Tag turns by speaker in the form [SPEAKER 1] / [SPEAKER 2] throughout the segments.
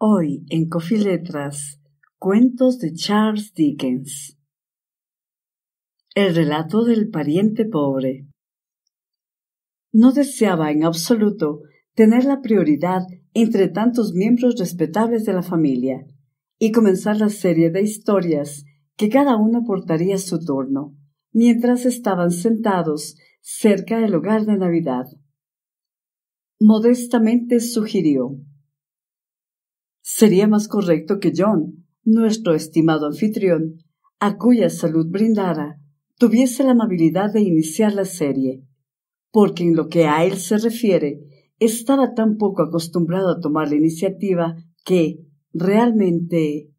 [SPEAKER 1] Hoy en Coffee cuentos de Charles Dickens. El relato del pariente pobre. No deseaba en absoluto tener la prioridad entre tantos miembros respetables de la familia y comenzar la serie de historias que cada uno portaría su turno mientras estaban sentados cerca del hogar de Navidad. Modestamente sugirió Sería más correcto que John, nuestro estimado anfitrión, a cuya salud brindara, tuviese la amabilidad de iniciar la serie, porque en lo que a él se refiere, estaba tan poco acostumbrado a tomar la iniciativa que realmente.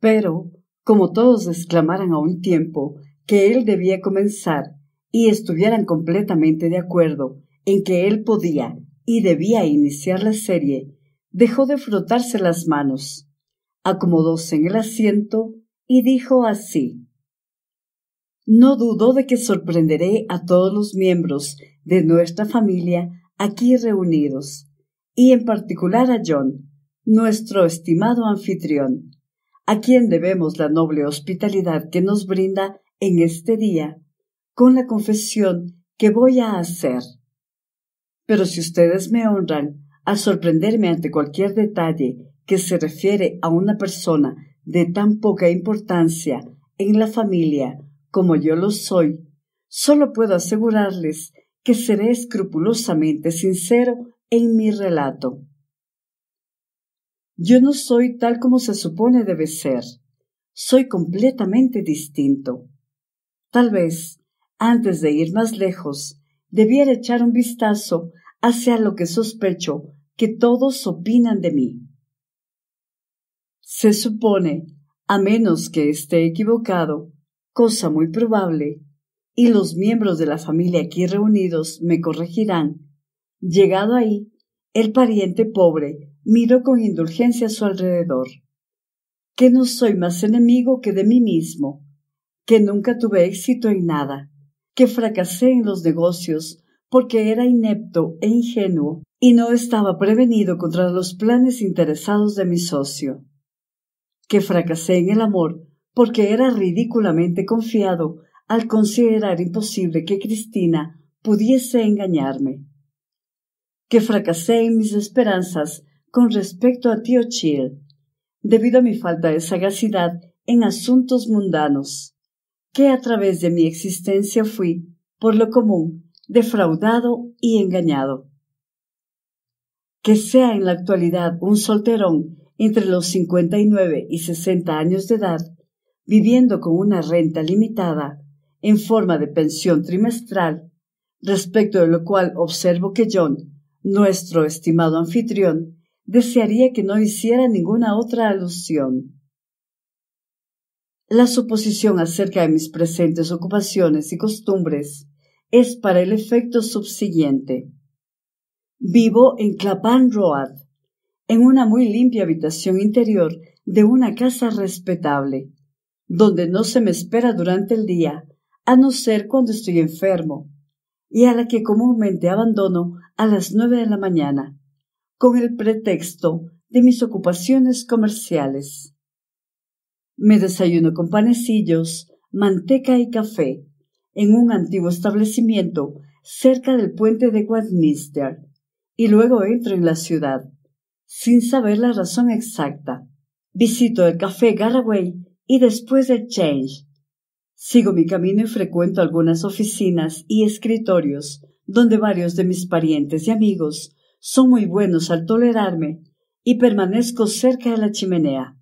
[SPEAKER 1] Pero, como todos exclamaran a un tiempo que él debía comenzar y estuvieran completamente de acuerdo en que él podía y debía iniciar la serie, dejó de frotarse las manos, acomodóse en el asiento y dijo así No dudo de que sorprenderé a todos los miembros de nuestra familia aquí reunidos, y en particular a John, nuestro estimado anfitrión, a quien debemos la noble hospitalidad que nos brinda en este día, con la confesión que voy a hacer. Pero si ustedes me honran, al sorprenderme ante cualquier detalle que se refiere a una persona de tan poca importancia en la familia como yo lo soy, solo puedo asegurarles que seré escrupulosamente sincero en mi relato. Yo no soy tal como se supone debe ser. Soy completamente distinto. Tal vez, antes de ir más lejos, debiera echar un vistazo hacia lo que sospecho que todos opinan de mí. Se supone, a menos que esté equivocado, cosa muy probable, y los miembros de la familia aquí reunidos me corregirán. Llegado ahí, el pariente pobre miró con indulgencia a su alrededor. Que no soy más enemigo que de mí mismo, que nunca tuve éxito en nada, que fracasé en los negocios porque era inepto e ingenuo y no estaba prevenido contra los planes interesados de mi socio. Que fracasé en el amor porque era ridículamente confiado al considerar imposible que Cristina pudiese engañarme. Que fracasé en mis esperanzas con respecto a tío Chill, debido a mi falta de sagacidad en asuntos mundanos, que a través de mi existencia fui, por lo común, defraudado y engañado. Que sea en la actualidad un solterón entre los 59 y 60 años de edad, viviendo con una renta limitada en forma de pensión trimestral, respecto de lo cual observo que John, nuestro estimado anfitrión, desearía que no hiciera ninguna otra alusión. La suposición acerca de mis presentes ocupaciones y costumbres es para el efecto subsiguiente. Vivo en Clapham Road, en una muy limpia habitación interior de una casa respetable, donde no se me espera durante el día, a no ser cuando estoy enfermo, y a la que comúnmente abandono a las nueve de la mañana, con el pretexto de mis ocupaciones comerciales. Me desayuno con panecillos, manteca y café, en un antiguo establecimiento cerca del puente de Westminster y luego entro en la ciudad, sin saber la razón exacta. Visito el café Garraway y después el Change. Sigo mi camino y frecuento algunas oficinas y escritorios donde varios de mis parientes y amigos son muy buenos al tolerarme y permanezco cerca de la chimenea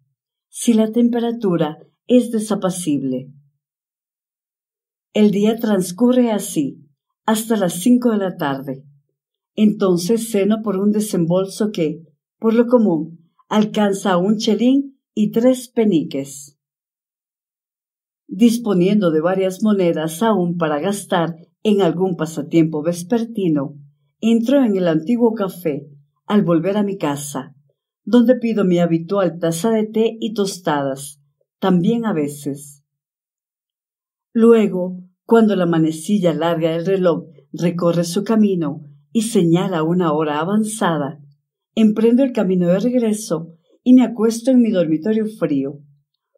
[SPEAKER 1] si la temperatura es desapacible. El día transcurre así, hasta las cinco de la tarde. Entonces ceno por un desembolso que, por lo común, alcanza un chelín y tres peniques. Disponiendo de varias monedas aún para gastar en algún pasatiempo vespertino, entro en el antiguo café al volver a mi casa, donde pido mi habitual taza de té y tostadas, también a veces. Luego, cuando la manecilla larga del reloj recorre su camino y señala una hora avanzada, emprendo el camino de regreso y me acuesto en mi dormitorio frío,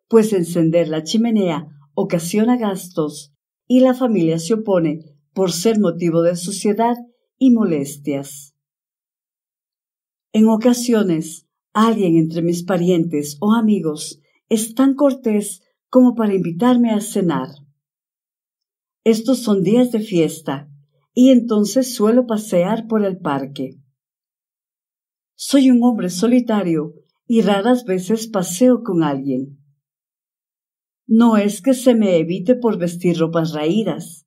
[SPEAKER 1] pues encender la chimenea ocasiona gastos y la familia se opone por ser motivo de suciedad y molestias. En ocasiones, alguien entre mis parientes o amigos es tan cortés como para invitarme a cenar. Estos son días de fiesta y entonces suelo pasear por el parque. Soy un hombre solitario y raras veces paseo con alguien. No es que se me evite por vestir ropas raídas,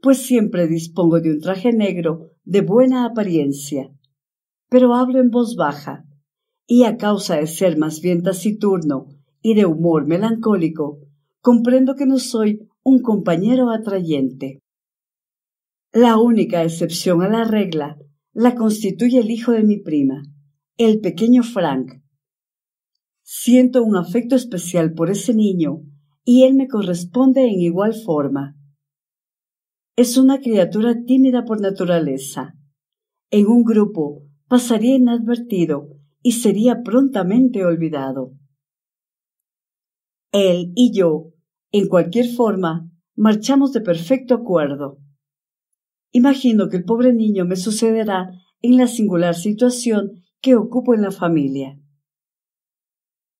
[SPEAKER 1] pues siempre dispongo de un traje negro de buena apariencia, pero hablo en voz baja, y a causa de ser más bien taciturno y de humor melancólico, comprendo que no soy un compañero atrayente. La única excepción a la regla la constituye el hijo de mi prima, el pequeño Frank. Siento un afecto especial por ese niño y él me corresponde en igual forma. Es una criatura tímida por naturaleza. En un grupo pasaría inadvertido y sería prontamente olvidado. Él y yo en cualquier forma, marchamos de perfecto acuerdo. Imagino que el pobre niño me sucederá en la singular situación que ocupo en la familia.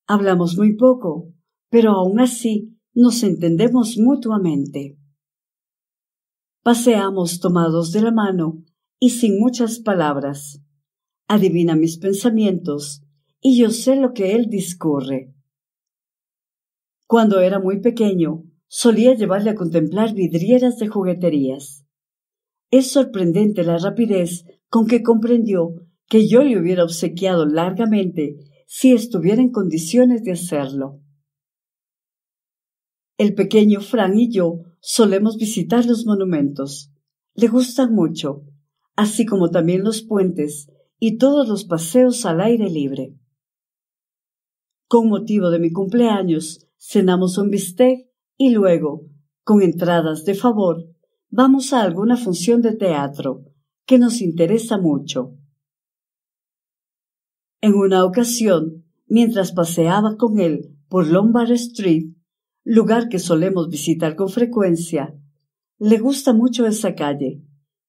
[SPEAKER 1] Hablamos muy poco, pero aún así nos entendemos mutuamente. Paseamos tomados de la mano y sin muchas palabras. Adivina mis pensamientos y yo sé lo que él discurre. Cuando era muy pequeño, solía llevarle a contemplar vidrieras de jugueterías. Es sorprendente la rapidez con que comprendió que yo le hubiera obsequiado largamente si estuviera en condiciones de hacerlo. El pequeño Fran y yo solemos visitar los monumentos. Le gustan mucho, así como también los puentes y todos los paseos al aire libre. Con motivo de mi cumpleaños, cenamos un bistec y luego, con entradas de favor, vamos a alguna función de teatro que nos interesa mucho. En una ocasión, mientras paseaba con él por Lombard Street, lugar que solemos visitar con frecuencia, le gusta mucho esa calle,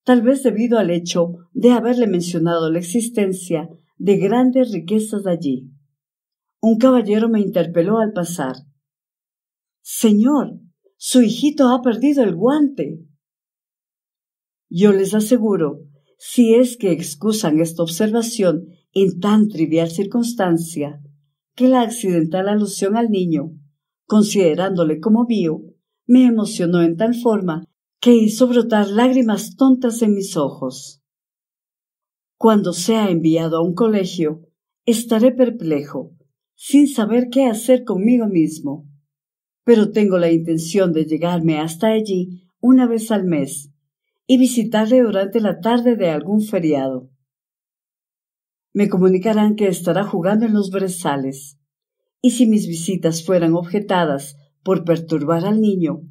[SPEAKER 1] tal vez debido al hecho de haberle mencionado la existencia de grandes riquezas allí. Un caballero me interpeló al pasar Señor, su hijito ha perdido el guante. Yo les aseguro, si es que excusan esta observación en tan trivial circunstancia, que la accidental alusión al niño, considerándole como mío, me emocionó en tal forma que hizo brotar lágrimas tontas en mis ojos. Cuando sea enviado a un colegio, estaré perplejo, sin saber qué hacer conmigo mismo pero tengo la intención de llegarme hasta allí una vez al mes y visitarle durante la tarde de algún feriado. Me comunicarán que estará jugando en los brezales, y si mis visitas fueran objetadas por perturbar al niño,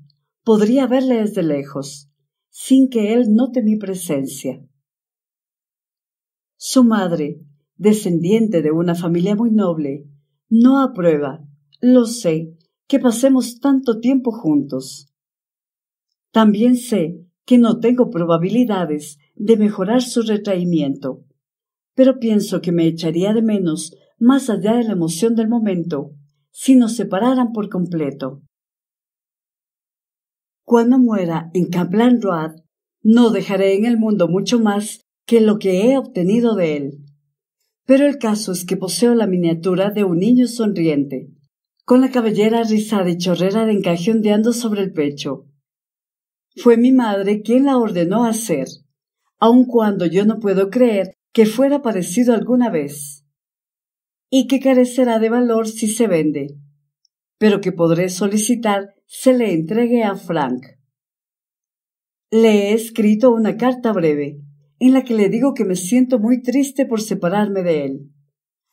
[SPEAKER 1] podría verle desde lejos, sin que él note mi presencia. Su madre, descendiente de una familia muy noble, no aprueba, lo sé, que pasemos tanto tiempo juntos. También sé que no tengo probabilidades de mejorar su retraimiento, pero pienso que me echaría de menos más allá de la emoción del momento si nos separaran por completo. Cuando muera en Kaplan Road, no dejaré en el mundo mucho más que lo que he obtenido de él. Pero el caso es que poseo la miniatura de un niño sonriente, con la cabellera rizada y chorrera de encaje ondeando sobre el pecho. Fue mi madre quien la ordenó hacer, aun cuando yo no puedo creer que fuera parecido alguna vez, y que carecerá de valor si se vende, pero que podré solicitar se le entregue a Frank. Le he escrito una carta breve, en la que le digo que me siento muy triste por separarme de él,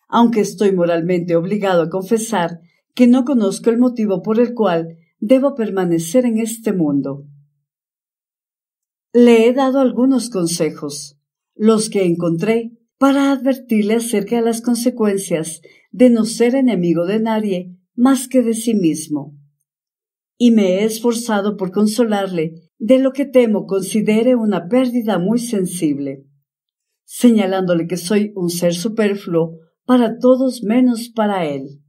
[SPEAKER 1] aunque estoy moralmente obligado a confesar que no conozco el motivo por el cual debo permanecer en este mundo. Le he dado algunos consejos, los que encontré, para advertirle acerca de las consecuencias de no ser enemigo de nadie más que de sí mismo. Y me he esforzado por consolarle de lo que temo considere una pérdida muy sensible, señalándole que soy un ser superfluo para todos menos para él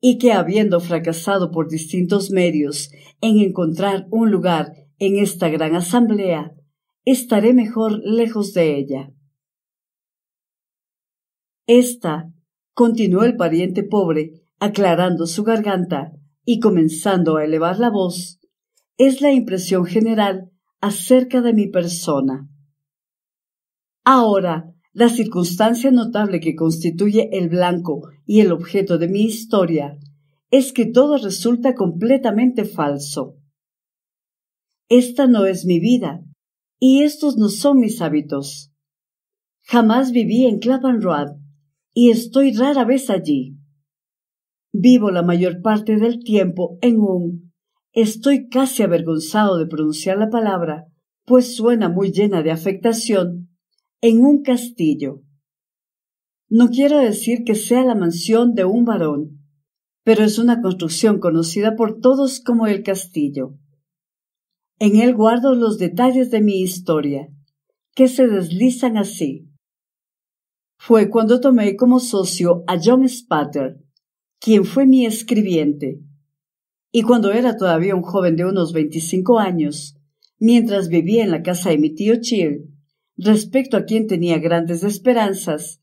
[SPEAKER 1] y que habiendo fracasado por distintos medios en encontrar un lugar en esta gran asamblea, estaré mejor lejos de ella. Esta, continuó el pariente pobre, aclarando su garganta y comenzando a elevar la voz, es la impresión general acerca de mi persona. Ahora, la circunstancia notable que constituye el blanco y el objeto de mi historia es que todo resulta completamente falso. Esta no es mi vida, y estos no son mis hábitos. Jamás viví en Clapham Road, y estoy rara vez allí. Vivo la mayor parte del tiempo en un... Estoy casi avergonzado de pronunciar la palabra, pues suena muy llena de afectación en un castillo. No quiero decir que sea la mansión de un varón, pero es una construcción conocida por todos como el castillo. En él guardo los detalles de mi historia, que se deslizan así. Fue cuando tomé como socio a John Spatter, quien fue mi escribiente. Y cuando era todavía un joven de unos 25 años, mientras vivía en la casa de mi tío Chill, respecto a quien tenía grandes esperanzas,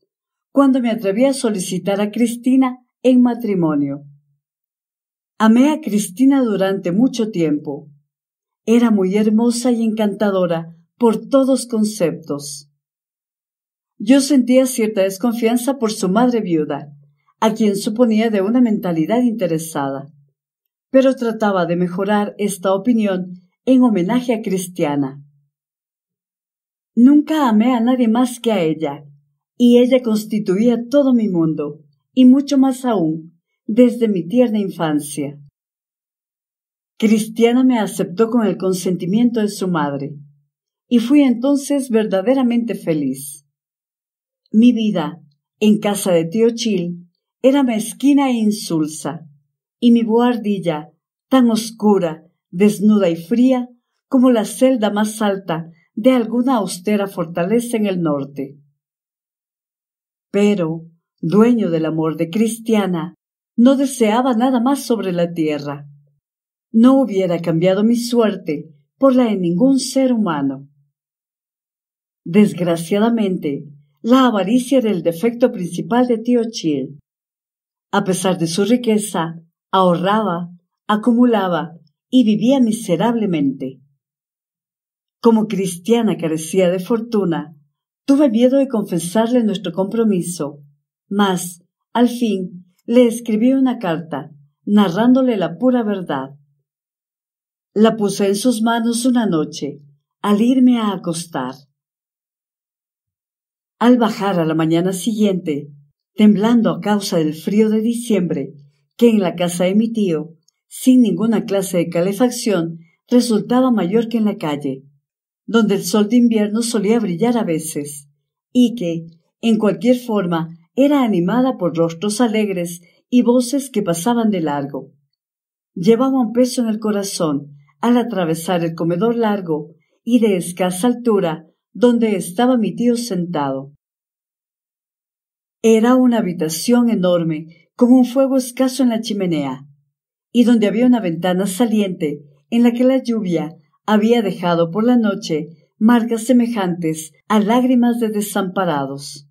[SPEAKER 1] cuando me atreví a solicitar a Cristina en matrimonio. Amé a Cristina durante mucho tiempo. Era muy hermosa y encantadora por todos conceptos. Yo sentía cierta desconfianza por su madre viuda, a quien suponía de una mentalidad interesada, pero trataba de mejorar esta opinión en homenaje a Cristiana. Nunca amé a nadie más que a ella, y ella constituía todo mi mundo, y mucho más aún, desde mi tierna infancia. Cristiana me aceptó con el consentimiento de su madre, y fui entonces verdaderamente feliz. Mi vida, en casa de tío Chil, era mezquina e insulsa, y mi buhardilla, tan oscura, desnuda y fría, como la celda más alta de alguna austera fortaleza en el norte. Pero, dueño del amor de Cristiana, no deseaba nada más sobre la tierra. No hubiera cambiado mi suerte por la de ningún ser humano. Desgraciadamente, la avaricia era el defecto principal de Tío Chil. A pesar de su riqueza, ahorraba, acumulaba y vivía miserablemente. Como cristiana carecía de fortuna, tuve miedo de confesarle nuestro compromiso, mas, al fin, le escribí una carta, narrándole la pura verdad. La puse en sus manos una noche, al irme a acostar. Al bajar a la mañana siguiente, temblando a causa del frío de diciembre, que en la casa de mi tío, sin ninguna clase de calefacción, resultaba mayor que en la calle, donde el sol de invierno solía brillar a veces, y que, en cualquier forma, era animada por rostros alegres y voces que pasaban de largo. Llevaba un peso en el corazón al atravesar el comedor largo y de escasa altura donde estaba mi tío sentado. Era una habitación enorme, con un fuego escaso en la chimenea, y donde había una ventana saliente en la que la lluvia había dejado por la noche marcas semejantes a lágrimas de desamparados.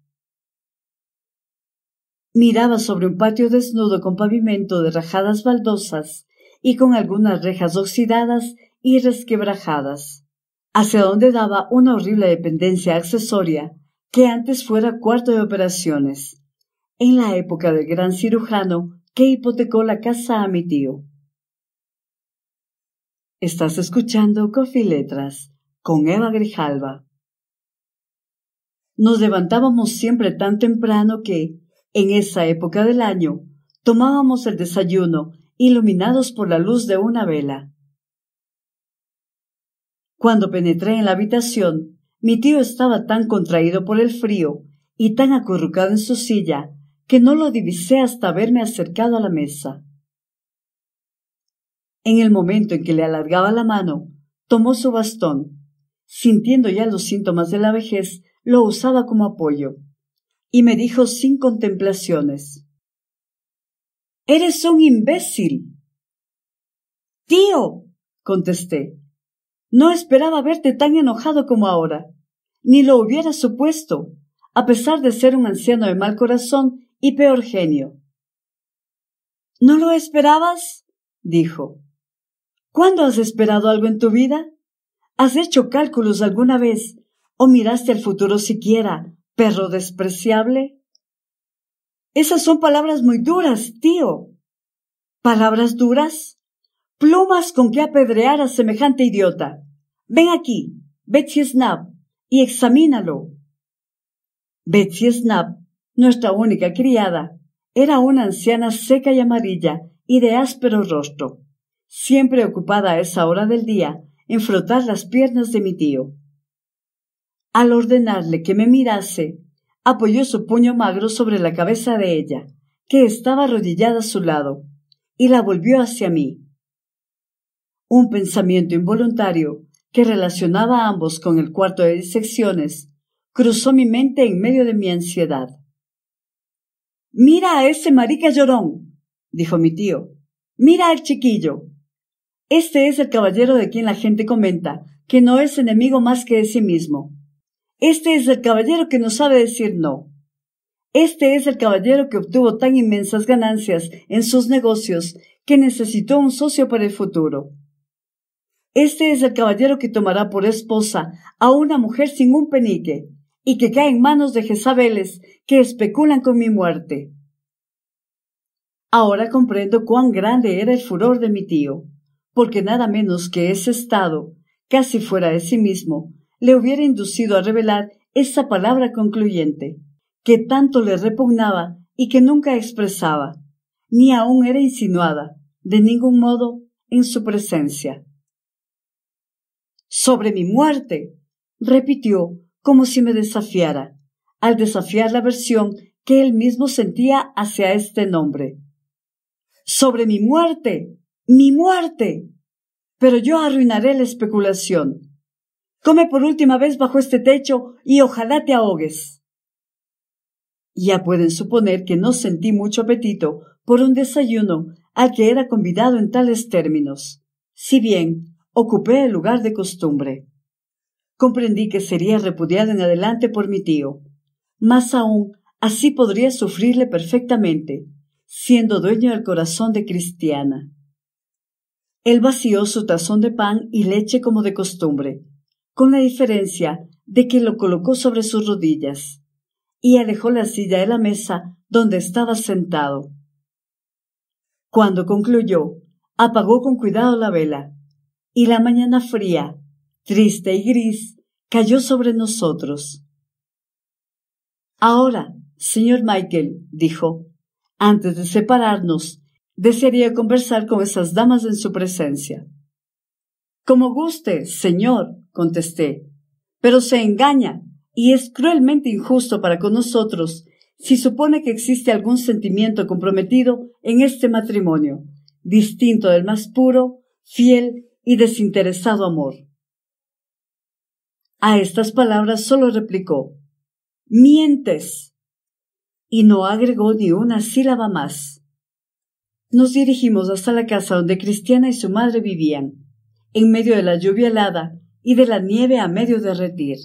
[SPEAKER 1] Miraba sobre un patio desnudo con pavimento de rajadas baldosas y con algunas rejas oxidadas y resquebrajadas, hacia donde daba una horrible dependencia accesoria que antes fuera cuarto de operaciones, en la época del gran cirujano que hipotecó la casa a mi tío. Estás escuchando Coffee Letras con Eva Grijalva. Nos levantábamos siempre tan temprano que, en esa época del año, tomábamos el desayuno iluminados por la luz de una vela. Cuando penetré en la habitación, mi tío estaba tan contraído por el frío y tan acurrucado en su silla que no lo divisé hasta haberme acercado a la mesa. En el momento en que le alargaba la mano, tomó su bastón. Sintiendo ya los síntomas de la vejez, lo usaba como apoyo. Y me dijo sin contemplaciones. Eres un imbécil. Tío, contesté. No esperaba verte tan enojado como ahora. Ni lo hubiera supuesto, a pesar de ser un anciano de mal corazón y peor genio. ¿No lo esperabas? dijo. ¿Cuándo has esperado algo en tu vida? ¿Has hecho cálculos alguna vez? ¿O miraste el futuro siquiera, perro despreciable? Esas son palabras muy duras, tío. ¿Palabras duras? Plumas con que apedrear a semejante idiota. Ven aquí, Betsy Snap, y examínalo. Betsy Snap, nuestra única criada, era una anciana seca y amarilla y de áspero rostro siempre ocupada a esa hora del día en frotar las piernas de mi tío. Al ordenarle que me mirase, apoyó su puño magro sobre la cabeza de ella, que estaba arrodillada a su lado, y la volvió hacia mí. Un pensamiento involuntario que relacionaba a ambos con el cuarto de disecciones cruzó mi mente en medio de mi ansiedad. Mira a ese marica llorón, dijo mi tío. Mira al chiquillo. Este es el caballero de quien la gente comenta, que no es enemigo más que de sí mismo. Este es el caballero que no sabe decir no. Este es el caballero que obtuvo tan inmensas ganancias en sus negocios que necesitó un socio para el futuro. Este es el caballero que tomará por esposa a una mujer sin un penique y que cae en manos de Jezabeles que especulan con mi muerte. Ahora comprendo cuán grande era el furor de mi tío porque nada menos que ese estado, casi fuera de sí mismo, le hubiera inducido a revelar esa palabra concluyente, que tanto le repugnaba y que nunca expresaba, ni aún era insinuada, de ningún modo, en su presencia. Sobre mi muerte, repitió, como si me desafiara, al desafiar la versión que él mismo sentía hacia este nombre. Sobre mi muerte, mi muerte. Pero yo arruinaré la especulación. Come por última vez bajo este techo y ojalá te ahogues. Ya pueden suponer que no sentí mucho apetito por un desayuno al que era convidado en tales términos, si bien ocupé el lugar de costumbre. Comprendí que sería repudiado en adelante por mi tío. Más aún, así podría sufrirle perfectamente, siendo dueño del corazón de Cristiana. Él vació su tazón de pan y leche como de costumbre, con la diferencia de que lo colocó sobre sus rodillas y alejó la silla de la mesa donde estaba sentado. Cuando concluyó, apagó con cuidado la vela, y la mañana fría, triste y gris, cayó sobre nosotros. Ahora, señor Michael, dijo, antes de separarnos, desearía conversar con esas damas en su presencia. Como guste, señor, contesté, pero se engaña y es cruelmente injusto para con nosotros si supone que existe algún sentimiento comprometido en este matrimonio, distinto del más puro, fiel y desinteresado amor. A estas palabras solo replicó Mientes. y no agregó ni una sílaba más. Nos dirigimos hasta la casa donde Cristiana y su madre vivían, en medio de la lluvia helada y de la nieve a medio derretir.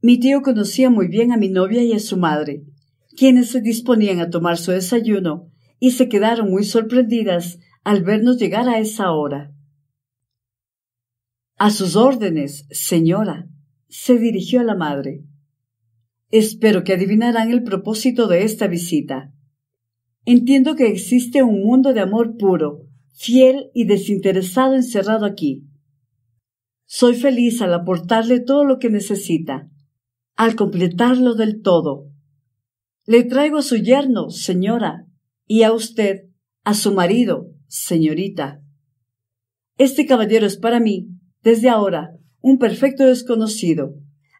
[SPEAKER 1] Mi tío conocía muy bien a mi novia y a su madre, quienes se disponían a tomar su desayuno y se quedaron muy sorprendidas al vernos llegar a esa hora. A sus órdenes, señora, se dirigió a la madre. Espero que adivinarán el propósito de esta visita. Entiendo que existe un mundo de amor puro, fiel y desinteresado encerrado aquí. Soy feliz al aportarle todo lo que necesita, al completarlo del todo. Le traigo a su yerno, señora, y a usted, a su marido, señorita. Este caballero es para mí, desde ahora, un perfecto desconocido,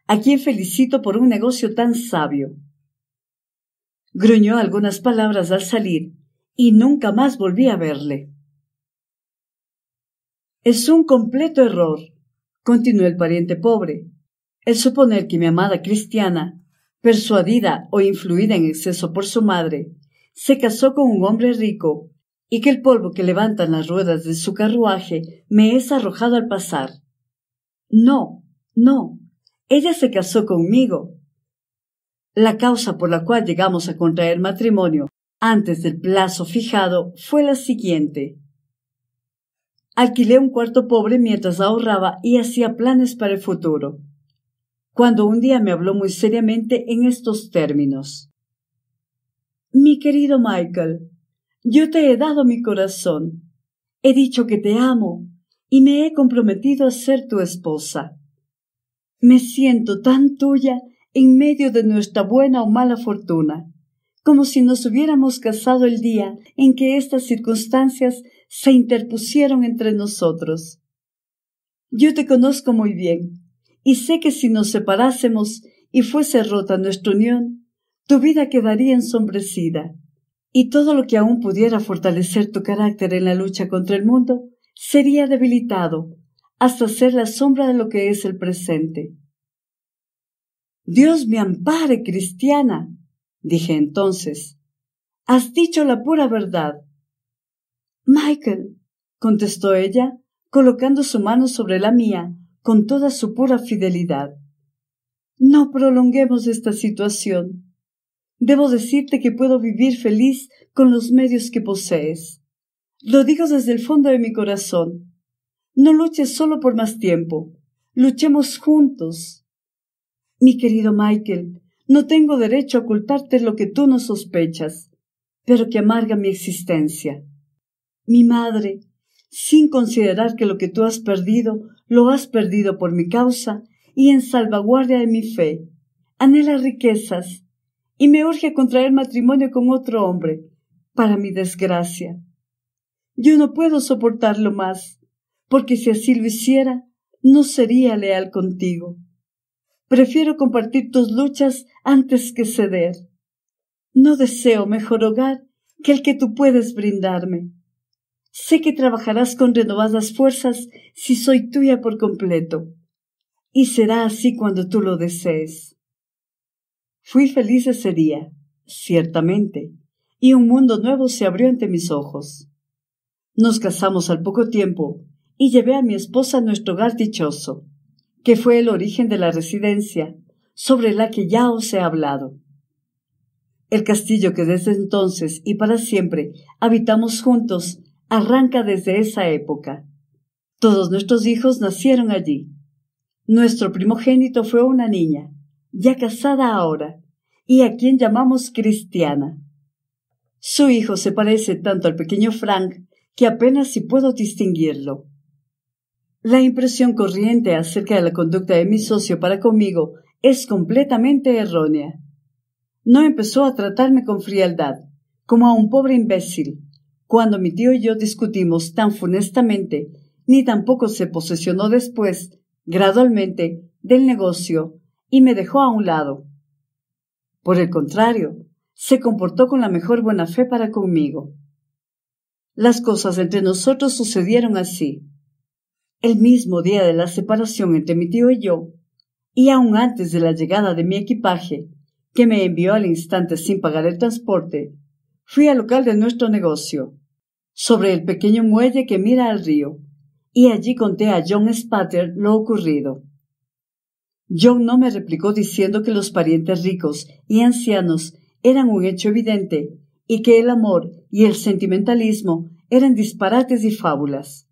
[SPEAKER 1] a quien felicito por un negocio tan sabio. Gruñó algunas palabras al salir y nunca más volví a verle. Es un completo error, continuó el pariente pobre, el suponer que mi amada cristiana, persuadida o influida en exceso por su madre, se casó con un hombre rico y que el polvo que levantan las ruedas de su carruaje me es arrojado al pasar. No, no, ella se casó conmigo, la causa por la cual llegamos a contraer matrimonio antes del plazo fijado fue la siguiente. Alquilé un cuarto pobre mientras ahorraba y hacía planes para el futuro, cuando un día me habló muy seriamente en estos términos. Mi querido Michael, yo te he dado mi corazón, he dicho que te amo y me he comprometido a ser tu esposa. Me siento tan tuya en medio de nuestra buena o mala fortuna, como si nos hubiéramos casado el día en que estas circunstancias se interpusieron entre nosotros. Yo te conozco muy bien, y sé que si nos separásemos y fuese rota nuestra unión, tu vida quedaría ensombrecida, y todo lo que aún pudiera fortalecer tu carácter en la lucha contra el mundo sería debilitado hasta ser la sombra de lo que es el presente. Dios me ampare, cristiana, dije entonces. Has dicho la pura verdad. Michael, contestó ella, colocando su mano sobre la mía con toda su pura fidelidad. No prolonguemos esta situación. Debo decirte que puedo vivir feliz con los medios que posees. Lo digo desde el fondo de mi corazón. No luches solo por más tiempo. Luchemos juntos. Mi querido Michael, no tengo derecho a ocultarte lo que tú no sospechas, pero que amarga mi existencia. Mi madre, sin considerar que lo que tú has perdido, lo has perdido por mi causa y en salvaguardia de mi fe, anhela riquezas y me urge a contraer matrimonio con otro hombre, para mi desgracia. Yo no puedo soportarlo más, porque si así lo hiciera, no sería leal contigo. Prefiero compartir tus luchas antes que ceder. No deseo mejor hogar que el que tú puedes brindarme. Sé que trabajarás con renovadas fuerzas si soy tuya por completo. Y será así cuando tú lo desees. Fui feliz ese día, ciertamente, y un mundo nuevo se abrió ante mis ojos. Nos casamos al poco tiempo, y llevé a mi esposa a nuestro hogar dichoso que fue el origen de la residencia, sobre la que ya os he hablado. El castillo que desde entonces y para siempre habitamos juntos arranca desde esa época. Todos nuestros hijos nacieron allí. Nuestro primogénito fue una niña, ya casada ahora, y a quien llamamos Cristiana. Su hijo se parece tanto al pequeño Frank que apenas si puedo distinguirlo. La impresión corriente acerca de la conducta de mi socio para conmigo es completamente errónea. No empezó a tratarme con frialdad, como a un pobre imbécil, cuando mi tío y yo discutimos tan funestamente, ni tampoco se posesionó después, gradualmente, del negocio y me dejó a un lado. Por el contrario, se comportó con la mejor buena fe para conmigo. Las cosas entre nosotros sucedieron así. El mismo día de la separación entre mi tío y yo, y aun antes de la llegada de mi equipaje, que me envió al instante sin pagar el transporte, fui al local de nuestro negocio, sobre el pequeño muelle que mira al río, y allí conté a John Spatter lo ocurrido. John no me replicó diciendo que los parientes ricos y ancianos eran un hecho evidente y que el amor y el sentimentalismo eran disparates y fábulas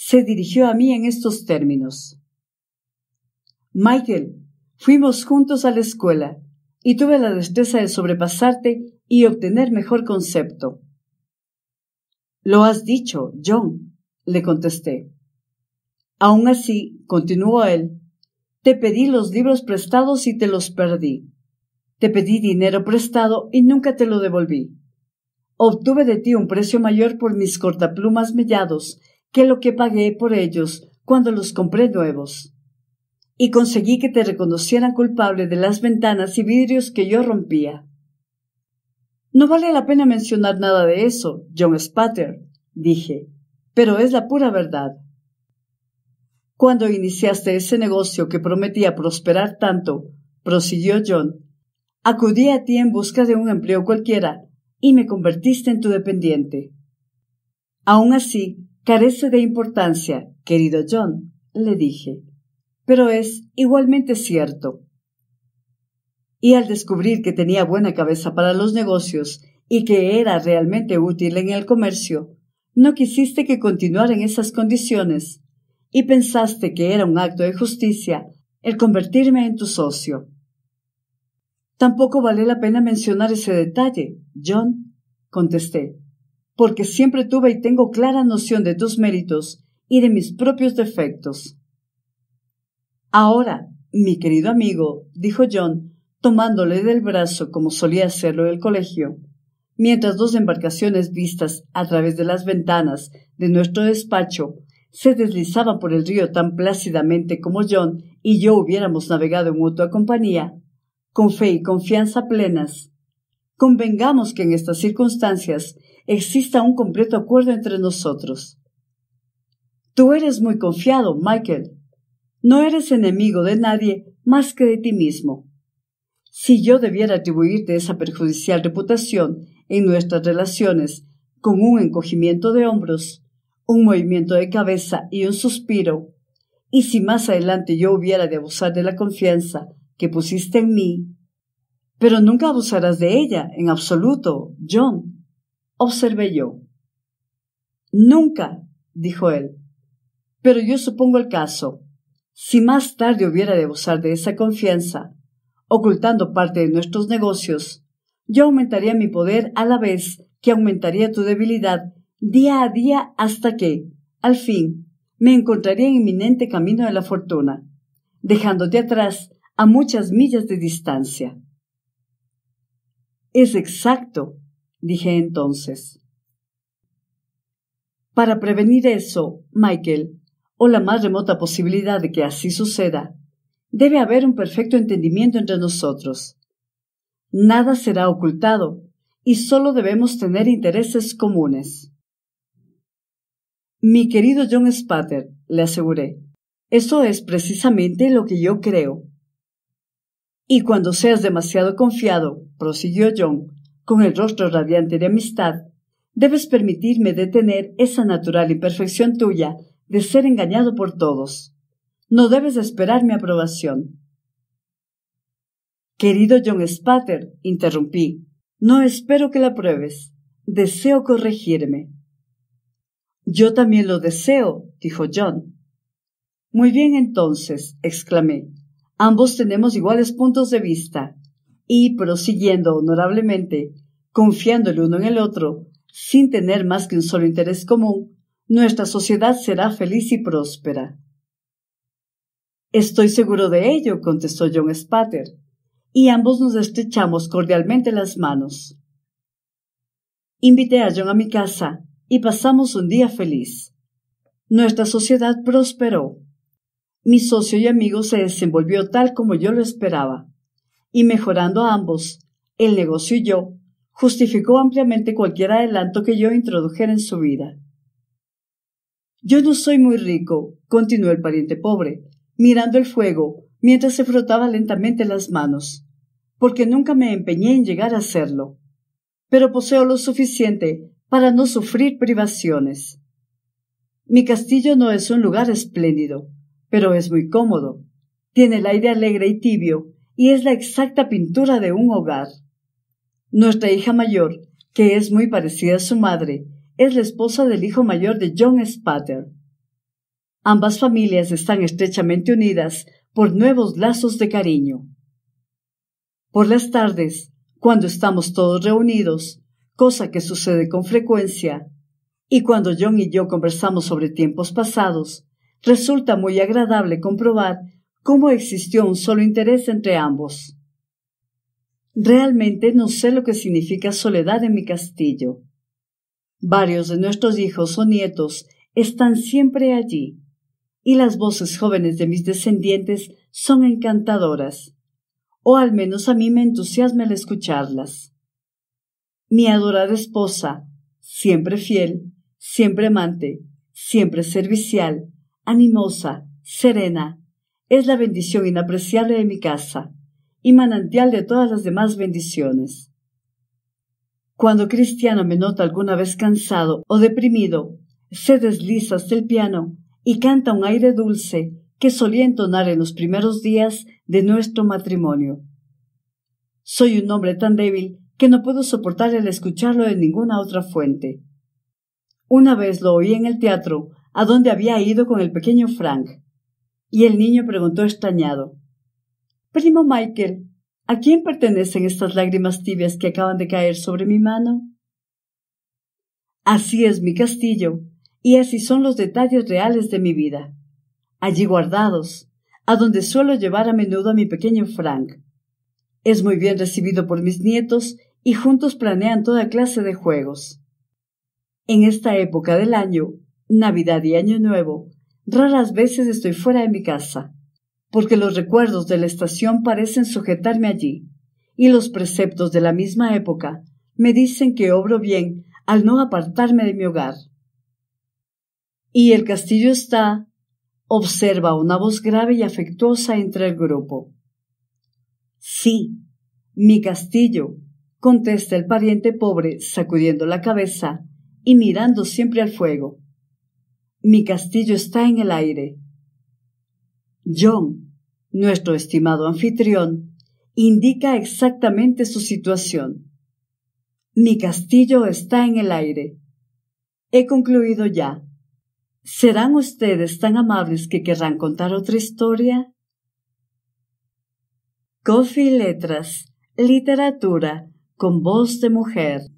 [SPEAKER 1] se dirigió a mí en estos términos. Michael, fuimos juntos a la escuela y tuve la destreza de sobrepasarte y obtener mejor concepto. Lo has dicho, John, le contesté. Aún así, continuó él, te pedí los libros prestados y te los perdí. Te pedí dinero prestado y nunca te lo devolví. Obtuve de ti un precio mayor por mis cortaplumas mellados que lo que pagué por ellos cuando los compré nuevos. Y conseguí que te reconocieran culpable de las ventanas y vidrios que yo rompía. No vale la pena mencionar nada de eso, John Spatter, dije, pero es la pura verdad. Cuando iniciaste ese negocio que prometía prosperar tanto, prosiguió John, acudí a ti en busca de un empleo cualquiera y me convertiste en tu dependiente. Aún así, Carece de importancia, querido John, le dije, pero es igualmente cierto. Y al descubrir que tenía buena cabeza para los negocios y que era realmente útil en el comercio, no quisiste que continuara en esas condiciones y pensaste que era un acto de justicia el convertirme en tu socio. Tampoco vale la pena mencionar ese detalle, John, contesté porque siempre tuve y tengo clara noción de tus méritos y de mis propios defectos. Ahora, mi querido amigo, dijo John, tomándole del brazo como solía hacerlo en el colegio, mientras dos embarcaciones vistas a través de las ventanas de nuestro despacho se deslizaban por el río tan plácidamente como John y yo hubiéramos navegado en mutua compañía, con fe y confianza plenas. Convengamos que en estas circunstancias exista un completo acuerdo entre nosotros. Tú eres muy confiado, Michael. No eres enemigo de nadie más que de ti mismo. Si yo debiera atribuirte esa perjudicial reputación en nuestras relaciones con un encogimiento de hombros, un movimiento de cabeza y un suspiro, y si más adelante yo hubiera de abusar de la confianza que pusiste en mí, pero nunca abusarás de ella, en absoluto, John, observé yo. Nunca, dijo él. Pero yo supongo el caso. Si más tarde hubiera de gozar de esa confianza, ocultando parte de nuestros negocios, yo aumentaría mi poder a la vez que aumentaría tu debilidad día a día hasta que, al fin, me encontraría en inminente camino de la fortuna, dejándote atrás a muchas millas de distancia. Es exacto, dije entonces. Para prevenir eso, Michael, o la más remota posibilidad de que así suceda, debe haber un perfecto entendimiento entre nosotros. Nada será ocultado y solo debemos tener intereses comunes. Mi querido John Spatter, le aseguré, eso es precisamente lo que yo creo. Y cuando seas demasiado confiado, prosiguió John, con el rostro radiante de amistad, debes permitirme detener esa natural imperfección tuya de ser engañado por todos. No debes esperar mi aprobación. Querido John Spatter, interrumpí, no espero que la pruebes. Deseo corregirme. Yo también lo deseo, dijo John. Muy bien entonces, exclamé. Ambos tenemos iguales puntos de vista y prosiguiendo honorablemente, confiando el uno en el otro, sin tener más que un solo interés común, nuestra sociedad será feliz y próspera. Estoy seguro de ello, contestó John Spatter, y ambos nos estrechamos cordialmente las manos. Invité a John a mi casa y pasamos un día feliz. Nuestra sociedad prosperó. Mi socio y amigo se desenvolvió tal como yo lo esperaba y mejorando ambos, el negocio y yo, justificó ampliamente cualquier adelanto que yo introdujera en su vida. Yo no soy muy rico, continuó el pariente pobre, mirando el fuego mientras se frotaba lentamente las manos, porque nunca me empeñé en llegar a serlo. Pero poseo lo suficiente para no sufrir privaciones. Mi castillo no es un lugar espléndido, pero es muy cómodo. Tiene el aire alegre y tibio y es la exacta pintura de un hogar. Nuestra hija mayor, que es muy parecida a su madre, es la esposa del hijo mayor de John Spatter. Ambas familias están estrechamente unidas por nuevos lazos de cariño. Por las tardes, cuando estamos todos reunidos, cosa que sucede con frecuencia, y cuando John y yo conversamos sobre tiempos pasados, resulta muy agradable comprobar ¿Cómo existió un solo interés entre ambos? Realmente no sé lo que significa soledad en mi castillo. Varios de nuestros hijos o nietos están siempre allí, y las voces jóvenes de mis descendientes son encantadoras, o al menos a mí me entusiasma el escucharlas. Mi adorada esposa, siempre fiel, siempre amante, siempre servicial, animosa, serena, es la bendición inapreciable de mi casa y manantial de todas las demás bendiciones. Cuando Cristiano me nota alguna vez cansado o deprimido, se desliza hasta el piano y canta un aire dulce que solía entonar en los primeros días de nuestro matrimonio. Soy un hombre tan débil que no puedo soportar el escucharlo de ninguna otra fuente. Una vez lo oí en el teatro, a donde había ido con el pequeño Frank. Y el niño preguntó extrañado Primo Michael, ¿a quién pertenecen estas lágrimas tibias que acaban de caer sobre mi mano? Así es mi castillo, y así son los detalles reales de mi vida. Allí guardados, a donde suelo llevar a menudo a mi pequeño Frank. Es muy bien recibido por mis nietos y juntos planean toda clase de juegos. En esta época del año, Navidad y Año Nuevo, Raras veces estoy fuera de mi casa, porque los recuerdos de la estación parecen sujetarme allí, y los preceptos de la misma época me dicen que obro bien al no apartarme de mi hogar. Y el castillo está, observa una voz grave y afectuosa entre el grupo. Sí, mi castillo, contesta el pariente pobre, sacudiendo la cabeza y mirando siempre al fuego. Mi castillo está en el aire. John, nuestro estimado anfitrión, indica exactamente su situación. Mi castillo está en el aire. He concluido ya. ¿Serán ustedes tan amables que querrán contar otra historia? Coffee Letras, literatura con voz de mujer.